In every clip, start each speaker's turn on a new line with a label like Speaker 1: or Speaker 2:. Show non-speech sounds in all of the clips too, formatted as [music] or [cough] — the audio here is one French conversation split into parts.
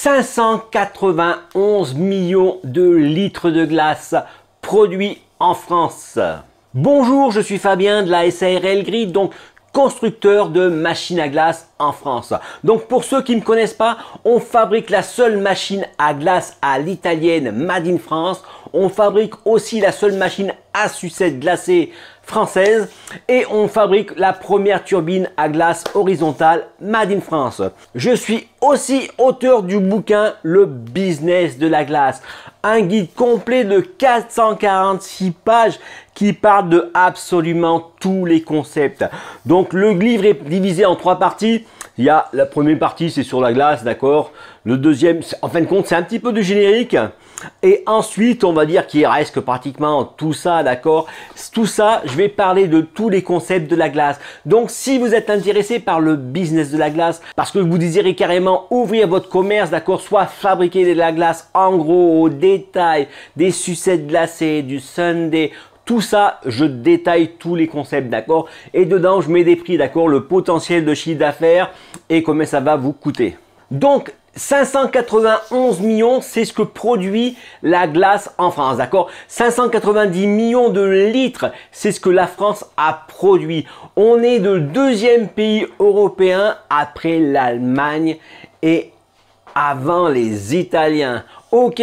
Speaker 1: 591 millions de litres de glace produits en France. Bonjour, je suis Fabien de la SARL Grid, donc constructeur de machines à glace en France. Donc pour ceux qui ne me connaissent pas, on fabrique la seule machine à glace à l'italienne Made in France. On fabrique aussi la seule machine à sucette glacée française et on fabrique la première turbine à glace horizontale Made in France. Je suis aussi auteur du bouquin Le business de la glace, un guide complet de 446 pages qui parle de absolument tous les concepts. Donc le livre est divisé en trois parties. Il y a la première partie, c'est sur la glace, d'accord. Le deuxième, en fin de compte, c'est un petit peu du générique. Et ensuite, on va dire qu'il reste pratiquement tout ça, d'accord Tout ça, je vais parler de tous les concepts de la glace. Donc, si vous êtes intéressé par le business de la glace, parce que vous désirez carrément ouvrir votre commerce, d'accord Soit fabriquer de la glace en gros, au détail, des sucettes glacées, du sundae, tout ça, je détaille tous les concepts, d'accord Et dedans, je mets des prix, d'accord Le potentiel de chiffre d'affaires et combien ça va vous coûter. Donc, 591 millions, c'est ce que produit la glace en France, d'accord 590 millions de litres, c'est ce que la France a produit. On est le deuxième pays européen après l'Allemagne et avant les Italiens. Ok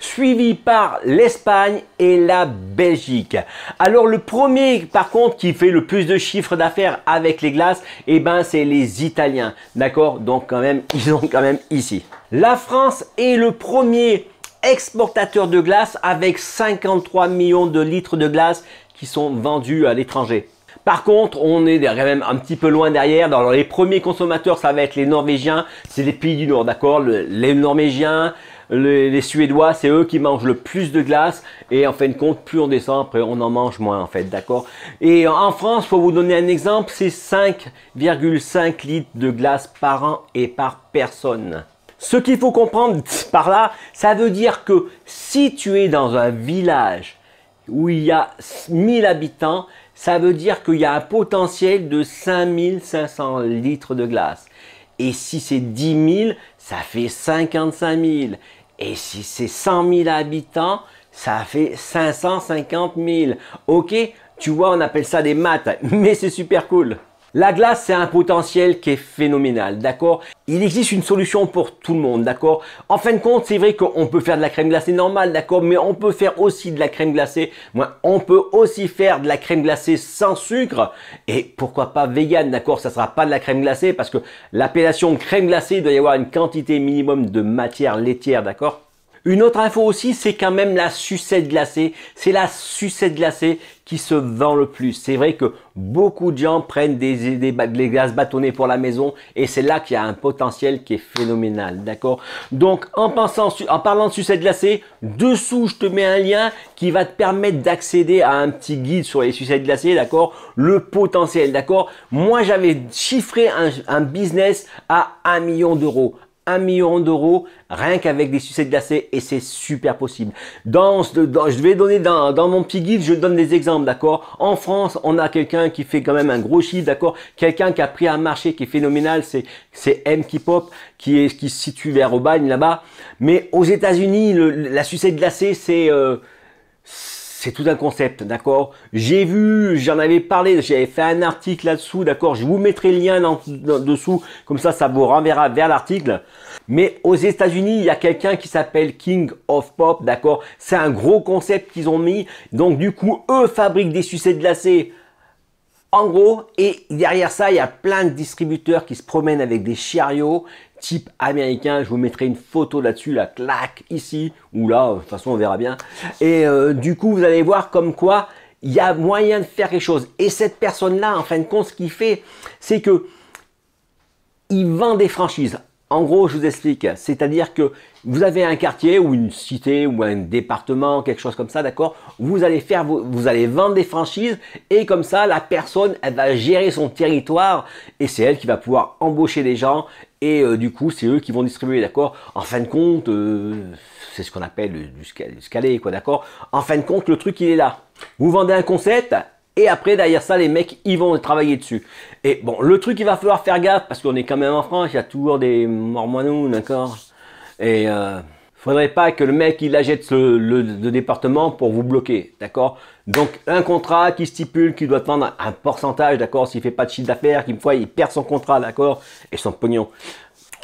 Speaker 1: suivi par l'Espagne et la Belgique. Alors le premier par contre qui fait le plus de chiffres d'affaires avec les glaces, eh ben c'est les Italiens. D'accord Donc quand même, [laughs] ils ont quand même ici. La France est le premier exportateur de glace avec 53 millions de litres de glace qui sont vendus à l'étranger. Par contre, on est quand même un petit peu loin derrière. Alors, les premiers consommateurs, ça va être les Norvégiens. C'est les pays du Nord, d'accord Les Norvégiens, les, Suédois, c'est eux qui mangent le plus de glace. Et en fin de compte, plus on descend, après on en mange moins en fait, d'accord Et en France, faut vous donner un exemple, c'est 5,5 litres de glace par an et par personne. Ce qu'il faut comprendre [laughs] par là, ça veut dire que si tu es dans un village où il y a 1000 habitants, ça veut dire qu'il y a un potentiel de 5500 litres de glace. Et si c'est 10 000, ça fait 55 000. Et si c'est 100 000 habitants, ça fait 550 000. Ok, tu vois, on appelle ça des maths, [laughs] mais c'est super cool. La glace, c'est un potentiel qui est phénoménal, d'accord il existe une solution pour tout le monde, d'accord En fin de compte, c'est vrai qu'on peut faire de la crème glacée normale, d'accord Mais on peut faire aussi de la crème glacée. on peut aussi faire de la crème glacée sans sucre et pourquoi pas vegan, d'accord Ça sera pas de la crème glacée parce que l'appellation crème glacée doit y avoir une quantité minimum de matière laitière, d'accord une autre info aussi, c'est quand même la sucette glacée. C'est la sucette glacée qui se vend le plus. C'est vrai que beaucoup de gens prennent des, des, glaces bâtonnées pour la maison et c'est là qu'il y a un potentiel qui est phénoménal, d'accord Donc, en, pensant, en parlant de sucette glacée, dessous, je te mets un lien qui va te permettre d'accéder à un petit guide sur les sucettes glacées, d'accord Le potentiel, d'accord Moi, j'avais chiffré un, un business à 1 million d'euros. 1 million d'euros rien qu'avec des sucettes glacées et c'est super possible. Dans, je vais donner dans, dans mon petit guide, je donne des exemples, d'accord En France, on a quelqu'un qui fait quand même un gros chiffre, d'accord Quelqu'un qui a pris un marché qui est phénoménal, c'est c'est M qui pop qui est qui se situe vers Aubagne là-bas. Mais aux États-Unis, la sucette glacée c'est euh, c'est tout un concept, d'accord J'ai vu, j'en avais parlé, j'avais fait un article là-dessous, d'accord Je vous mettrai le lien en dessous, comme ça, ça vous renverra vers l'article. Mais aux États-Unis, il y a quelqu'un qui s'appelle King of Pop, d'accord C'est un gros concept qu'ils ont mis. Donc du coup, eux fabriquent des sucettes glacées. En gros, et derrière ça, il y a plein de distributeurs qui se promènent avec des chariots type américain. Je vous mettrai une photo là-dessus, la claque ici ou là, de toute façon on verra bien. Et euh, du coup, vous allez voir comme quoi il y a moyen de faire quelque choses. Et cette personne-là, en fin de compte, ce qu'il fait, c'est que il vend des franchises. En gros, je vous explique. C'est-à-dire que vous avez un quartier ou une cité ou un département, quelque chose comme ça, d'accord Vous allez faire, vous, vous, allez vendre des franchises et comme ça, la personne, elle va gérer son territoire et c'est elle qui va pouvoir embaucher des gens et euh, du coup c'est eux qui vont distribuer, d'accord En fin de compte, euh, c'est ce qu'on appelle du, scalé, quoi, d'accord En fin de compte, le truc il est là. Vous vendez un concept, et après, derrière ça, les mecs, ils vont travailler dessus. Et bon, le truc, il va falloir faire gaffe, parce qu'on est quand même en France, il y a toujours des mormoineaux, d'accord Et... Euh, Faudrait pas que le mec il achète le, le, département pour vous bloquer, d'accord Donc un contrat qui stipule qu'il doit vendre un pourcentage, d'accord S'il fait pas de chiffre d'affaires, qu'une fois il perd son contrat, d'accord Et son pognon.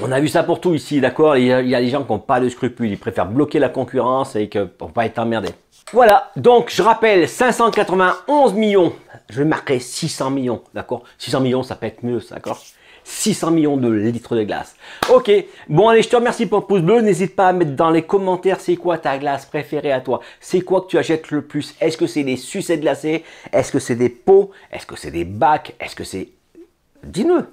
Speaker 1: On a vu ça pour tout ici, d'accord il, y a des gens qui n'ont pas de scrupules, ils préfèrent bloquer la concurrence et que pour pas être emmerdé. Voilà, donc je rappelle 591 millions, je vais marquer 600 millions, d'accord 600 millions ça peut être mieux, d'accord 600 millions de litres de glace. Ok, bon allez, je te remercie pour le pouce bleu. N'hésite pas à mettre dans les commentaires c'est quoi ta glace préférée à toi. C'est quoi que tu achètes le plus Est-ce que c'est des sucettes glacées Est-ce que c'est des pots Est-ce que c'est des bacs Est-ce que c'est... Dis-nous